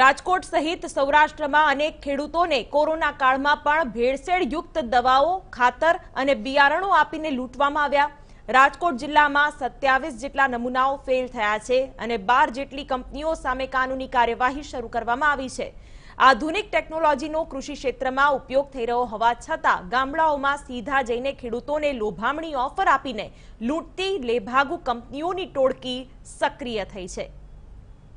રાજકોટ સહિત સૌરાષ્ટ્રમાં અનેક ખેડૂતોને કોરોના કાળમાં પણ ભેળસેળ યુક્ત દવાઓ ખાતર અને બિયારણો આપીને લૂંટવામાં આવ્યા રાજકોટ જિલ્લામાં સત્યાવીસ જેટલા નમૂનાઓ ફેલ થયા છે અને બાર જેટલી કંપનીઓ સામે કાનૂની કાર્યવાહી શરૂ કરવામાં આવી છે આધુનિક ટેકનોલોજીનો કૃષિ ક્ષેત્રમાં ઉપયોગ થઈ રહ્યો હોવા છતાં ગામડાઓમાં સીધા જઈને ખેડૂતોને લોભામણી ઓફર આપીને લૂંટતી લેભાગુ કંપનીઓની ટોળકી સક્રિય થઈ છે